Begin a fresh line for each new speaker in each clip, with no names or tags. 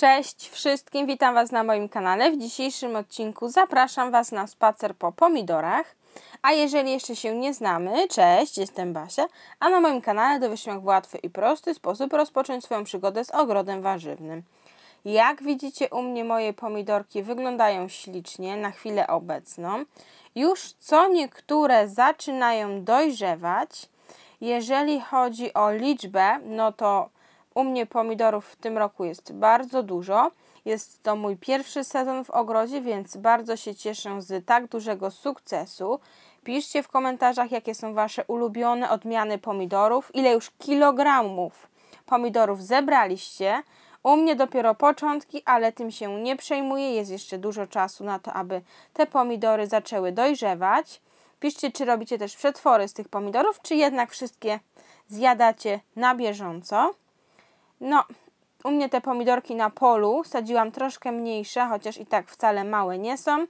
Cześć wszystkim, witam Was na moim kanale. W dzisiejszym odcinku zapraszam Was na spacer po pomidorach. A jeżeli jeszcze się nie znamy, cześć, jestem Basia, a na moim kanale się, jak w łatwy i prosty sposób rozpocząć swoją przygodę z ogrodem warzywnym. Jak widzicie u mnie moje pomidorki wyglądają ślicznie na chwilę obecną. Już co niektóre zaczynają dojrzewać. Jeżeli chodzi o liczbę, no to u mnie pomidorów w tym roku jest bardzo dużo. Jest to mój pierwszy sezon w ogrodzie, więc bardzo się cieszę z tak dużego sukcesu. Piszcie w komentarzach, jakie są Wasze ulubione odmiany pomidorów, ile już kilogramów pomidorów zebraliście. U mnie dopiero początki, ale tym się nie przejmuję. Jest jeszcze dużo czasu na to, aby te pomidory zaczęły dojrzewać. Piszcie, czy robicie też przetwory z tych pomidorów, czy jednak wszystkie zjadacie na bieżąco. No, u mnie te pomidorki na polu sadziłam troszkę mniejsze, chociaż i tak wcale małe nie są.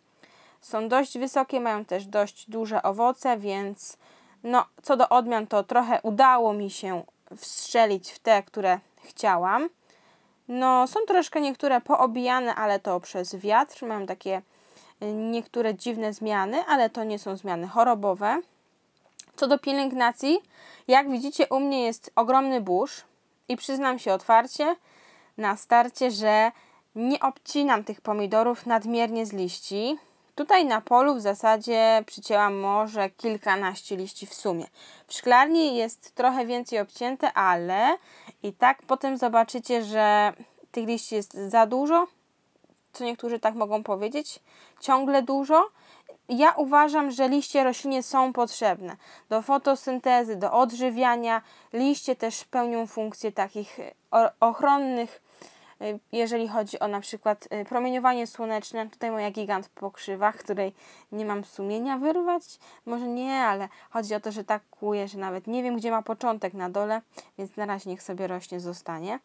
Są dość wysokie, mają też dość duże owoce, więc no, co do odmian to trochę udało mi się wstrzelić w te, które chciałam. No, są troszkę niektóre poobijane, ale to przez wiatr. Mam takie y, niektóre dziwne zmiany, ale to nie są zmiany chorobowe. Co do pielęgnacji, jak widzicie, u mnie jest ogromny burz. I przyznam się otwarcie na starcie, że nie obcinam tych pomidorów nadmiernie z liści. Tutaj na polu w zasadzie przycięłam może kilkanaście liści w sumie. W szklarni jest trochę więcej obcięte, ale i tak potem zobaczycie, że tych liści jest za dużo, co niektórzy tak mogą powiedzieć, ciągle dużo ja uważam, że liście roślinie są potrzebne do fotosyntezy, do odżywiania. Liście też pełnią funkcję takich ochronnych, y, jeżeli chodzi o na przykład y, promieniowanie słoneczne. Tutaj moja gigant po krzywach, której nie mam sumienia wyrwać. Może nie, ale chodzi o to, że tak kłuje, że nawet nie wiem, gdzie ma początek na dole, więc na razie niech sobie rośnie, zostanie.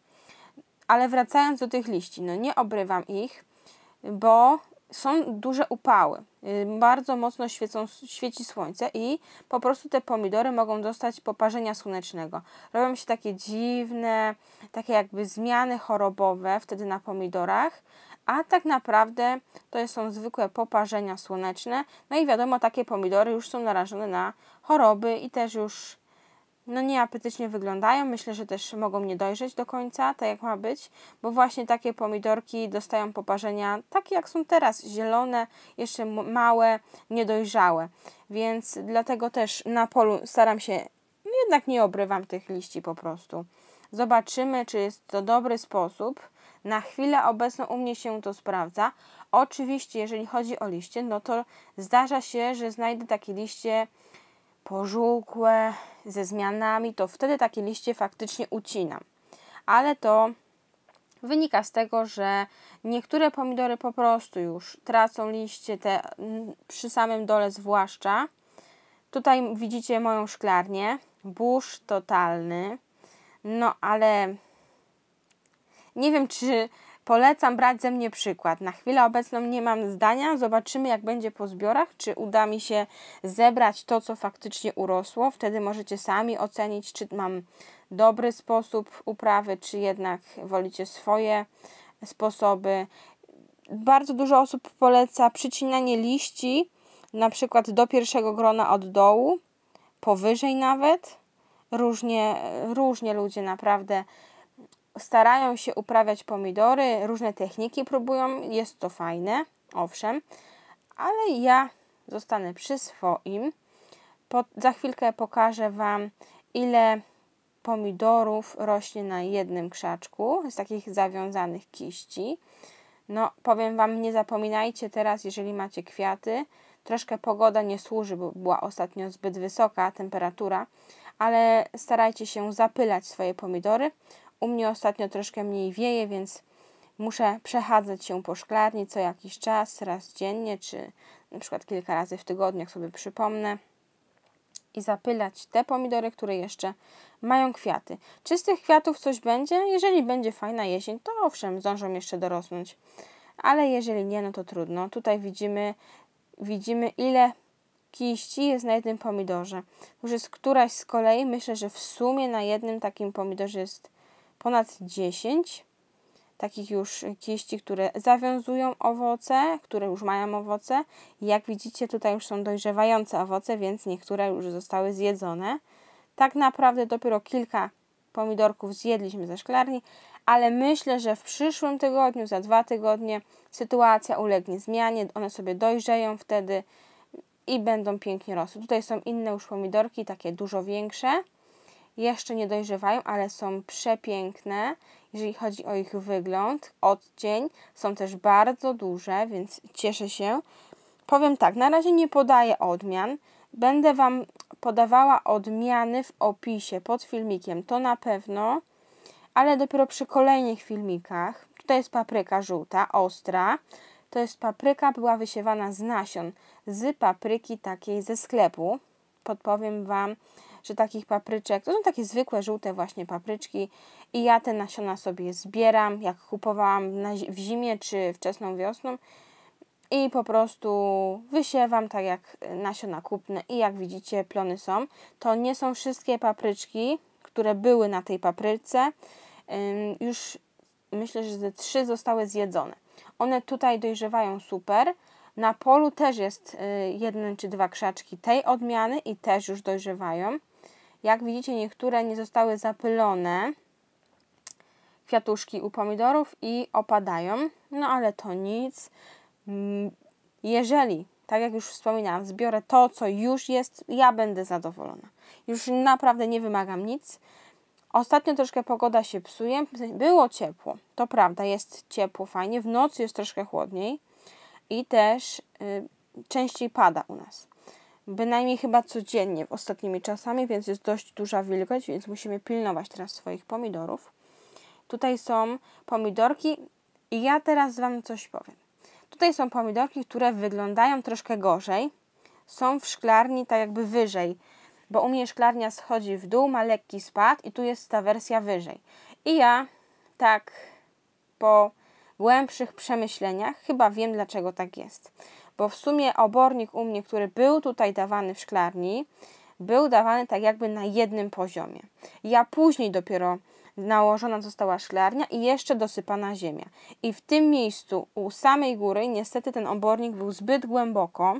Ale wracając do tych liści, no nie obrywam ich, bo są duże upały, y, bardzo mocno świecą, świeci słońce i po prostu te pomidory mogą dostać poparzenia słonecznego. Robią się takie dziwne, takie jakby zmiany chorobowe wtedy na pomidorach, a tak naprawdę to są zwykłe poparzenia słoneczne. No i wiadomo, takie pomidory już są narażone na choroby i też już no nieapetycznie wyglądają. Myślę, że też mogą nie dojrzeć do końca, tak jak ma być, bo właśnie takie pomidorki dostają poparzenia, takie jak są teraz, zielone, jeszcze małe, niedojrzałe. Więc dlatego też na polu staram się, no jednak nie obrywam tych liści po prostu. Zobaczymy, czy jest to dobry sposób. Na chwilę obecną u mnie się to sprawdza. Oczywiście, jeżeli chodzi o liście, no to zdarza się, że znajdę takie liście pożółkłe, ze zmianami, to wtedy takie liście faktycznie ucinam. Ale to wynika z tego, że niektóre pomidory po prostu już tracą liście, te mm, przy samym dole zwłaszcza. Tutaj widzicie moją szklarnię, burz totalny, no ale nie wiem, czy Polecam brać ze mnie przykład. Na chwilę obecną nie mam zdania, zobaczymy jak będzie po zbiorach, czy uda mi się zebrać to, co faktycznie urosło. Wtedy możecie sami ocenić, czy mam dobry sposób uprawy, czy jednak wolicie swoje sposoby. Bardzo dużo osób poleca przycinanie liści, na przykład do pierwszego grona od dołu, powyżej nawet. Różnie, różnie ludzie naprawdę starają się uprawiać pomidory, różne techniki próbują, jest to fajne, owszem, ale ja zostanę przy swoim. Po, za chwilkę pokażę Wam, ile pomidorów rośnie na jednym krzaczku z takich zawiązanych kiści. No, powiem Wam, nie zapominajcie teraz, jeżeli macie kwiaty. Troszkę pogoda nie służy, bo była ostatnio zbyt wysoka temperatura, ale starajcie się zapylać swoje pomidory, u mnie ostatnio troszkę mniej wieje, więc muszę przechadzać się po szklarni co jakiś czas, raz dziennie, czy na przykład kilka razy w tygodniu, jak sobie przypomnę. I zapylać te pomidory, które jeszcze mają kwiaty. Czy z tych kwiatów coś będzie? Jeżeli będzie fajna jesień, to owszem, zdążą jeszcze dorosnąć. Ale jeżeli nie, no to trudno. Tutaj widzimy, widzimy ile kiści jest na jednym pomidorze. Już jest któraś z kolei. Myślę, że w sumie na jednym takim pomidorze jest ponad 10 takich już kiści, które zawiązują owoce, które już mają owoce. Jak widzicie, tutaj już są dojrzewające owoce, więc niektóre już zostały zjedzone. Tak naprawdę dopiero kilka pomidorków zjedliśmy ze szklarni, ale myślę, że w przyszłym tygodniu, za dwa tygodnie sytuacja ulegnie zmianie, one sobie dojrzeją wtedy i będą pięknie rosły. Tutaj są inne już pomidorki, takie dużo większe jeszcze nie dojrzewają, ale są przepiękne, jeżeli chodzi o ich wygląd, odcień. Są też bardzo duże, więc cieszę się. Powiem tak, na razie nie podaję odmian. Będę Wam podawała odmiany w opisie pod filmikiem, to na pewno, ale dopiero przy kolejnych filmikach. Tutaj jest papryka żółta, ostra. To jest papryka, była wysiewana z nasion, z papryki takiej ze sklepu. Podpowiem Wam, że takich papryczek. To są takie zwykłe żółte właśnie papryczki i ja te nasiona sobie zbieram, jak kupowałam na, w zimie czy wczesną wiosną i po prostu wysiewam tak jak nasiona kupne i jak widzicie plony są. To nie są wszystkie papryczki, które były na tej papryce. Już myślę, że ze trzy zostały zjedzone. One tutaj dojrzewają super. Na polu też jest y, jeden czy dwa krzaczki tej odmiany i też już dojrzewają. Jak widzicie, niektóre nie zostały zapylone, kwiatuszki u pomidorów i opadają, no ale to nic. Mm, jeżeli, tak jak już wspominałam, zbiorę to, co już jest, ja będę zadowolona. Już naprawdę nie wymagam nic. Ostatnio troszkę pogoda się psuje. Było ciepło, to prawda, jest ciepło, fajnie. W nocy jest troszkę chłodniej i też y, częściej pada u nas bynajmniej chyba codziennie w ostatnimi czasami, więc jest dość duża wilgoć, więc musimy pilnować teraz swoich pomidorów. Tutaj są pomidorki i ja teraz Wam coś powiem. Tutaj są pomidorki, które wyglądają troszkę gorzej. Są w szklarni tak jakby wyżej, bo u mnie szklarnia schodzi w dół, ma lekki spad i tu jest ta wersja wyżej. I ja tak po głębszych przemyśleniach chyba wiem dlaczego tak jest bo w sumie obornik u mnie, który był tutaj dawany w szklarni, był dawany tak jakby na jednym poziomie. Ja później dopiero nałożona została szklarnia i jeszcze dosypana ziemia. I w tym miejscu u samej góry niestety ten obornik był zbyt głęboko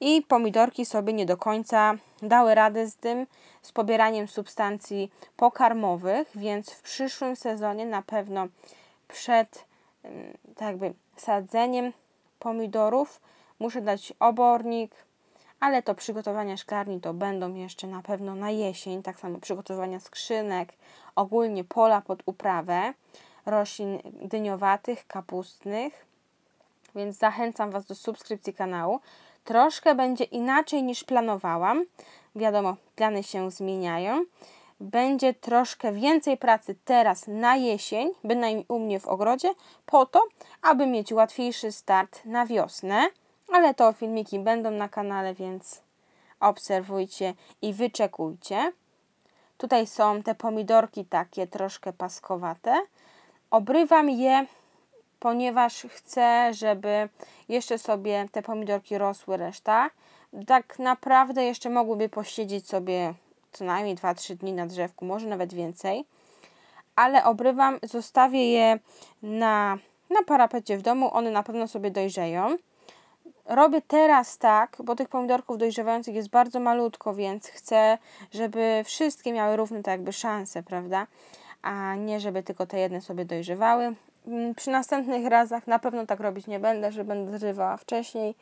i pomidorki sobie nie do końca dały radę z tym, z pobieraniem substancji pokarmowych, więc w przyszłym sezonie na pewno przed mm, tak jakby sadzeniem pomidorów. Muszę dać obornik, ale to przygotowania szklarni to będą jeszcze na pewno na jesień. Tak samo przygotowania skrzynek, ogólnie pola pod uprawę roślin dyniowatych, kapustnych. Więc zachęcam Was do subskrypcji kanału. Troszkę będzie inaczej niż planowałam. Wiadomo, plany się zmieniają będzie troszkę więcej pracy teraz na jesień, bynajmniej u mnie w ogrodzie, po to, aby mieć łatwiejszy start na wiosnę. Ale to filmiki będą na kanale, więc obserwujcie i wyczekujcie. Tutaj są te pomidorki takie troszkę paskowate. Obrywam je, ponieważ chcę, żeby jeszcze sobie te pomidorki rosły reszta. Tak naprawdę jeszcze mogłyby posiedzieć sobie co najmniej 2-3 dni na drzewku, może nawet więcej, ale obrywam, zostawię je na, na parapecie w domu, one na pewno sobie dojrzeją. Robię teraz tak, bo tych pomidorków dojrzewających jest bardzo malutko, więc chcę, żeby wszystkie miały równe tak jakby szanse, prawda? A nie, żeby tylko te jedne sobie dojrzewały. Mm, przy następnych razach na pewno tak robić nie będę, że będę zrywała wcześniej,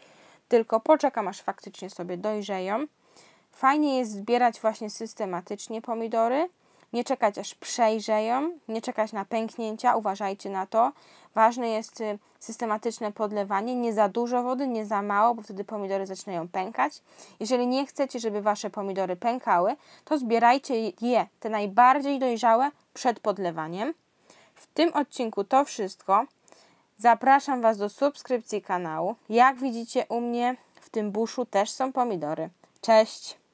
tylko poczekam aż faktycznie sobie dojrzeją. Fajnie jest zbierać właśnie systematycznie pomidory, nie czekać aż przejrzeją, nie czekać na pęknięcia, uważajcie na to. Ważne jest y, systematyczne podlewanie, nie za dużo wody, nie za mało, bo wtedy pomidory zaczynają pękać. Jeżeli nie chcecie, żeby wasze pomidory pękały, to zbierajcie je, te najbardziej dojrzałe, przed podlewaniem. W tym odcinku to wszystko. Zapraszam Was do subskrypcji kanału. Jak widzicie u mnie w tym buszu też są pomidory. Cześć!